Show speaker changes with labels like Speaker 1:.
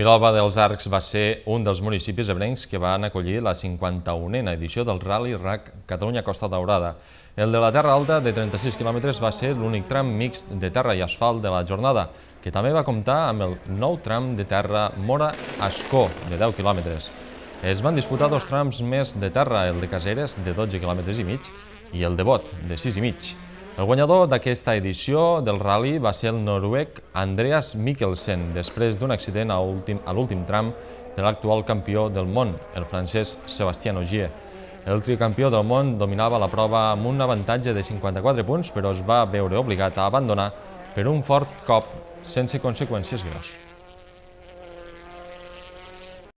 Speaker 1: Vilalba dels Arcs va ser un dels municipis ebrencs que van acollir la 51a edició del Rally RAC Catalunya Costa Daurada. El de la Terra Alta, de 36 quilòmetres, va ser l'únic tram mixt de terra i asfalt de la jornada, que també va comptar amb el nou tram de terra Mora-Ascó, de 10 quilòmetres. Es van disputar dos trams més de terra, el de Caseres, de 12 quilòmetres i mig, i el de Bot, de 6 i mig. El guanyador d'aquesta edició del rally va ser el noruec Andreas Mikkelsen, després d'un accident a l'últim tram de l'actual campió del món, el francès Sebastián Ogier. El tricampió del món dominava la prova amb un avantatge de 54 punts, però es va veure obligat a abandonar per un fort cop sense conseqüències greus.